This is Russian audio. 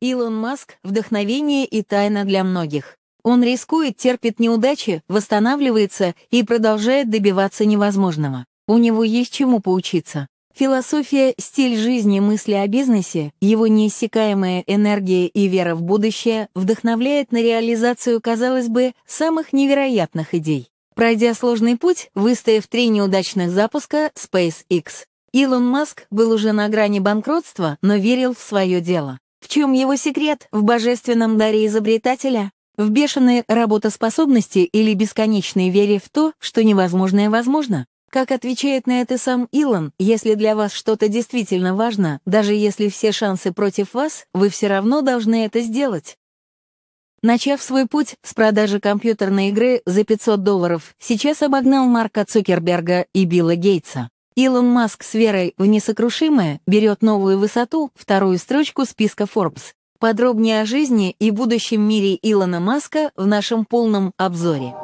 Илон Маск – вдохновение и тайна для многих. Он рискует, терпит неудачи, восстанавливается и продолжает добиваться невозможного. У него есть чему поучиться. Философия, стиль жизни, мысли о бизнесе, его неиссякаемая энергия и вера в будущее вдохновляет на реализацию, казалось бы, самых невероятных идей. Пройдя сложный путь, выстояв три неудачных запуска SpaceX, Илон Маск был уже на грани банкротства, но верил в свое дело. В чем его секрет? В божественном даре изобретателя? В бешеной работоспособности или бесконечной вере в то, что невозможное возможно? Как отвечает на это сам Илон, если для вас что-то действительно важно, даже если все шансы против вас, вы все равно должны это сделать. Начав свой путь с продажи компьютерной игры за 500 долларов, сейчас обогнал Марка Цукерберга и Билла Гейтса. Илон Маск с верой в несокрушимое берет новую высоту, вторую строчку списка Forbes. Подробнее о жизни и будущем мире Илона Маска в нашем полном обзоре.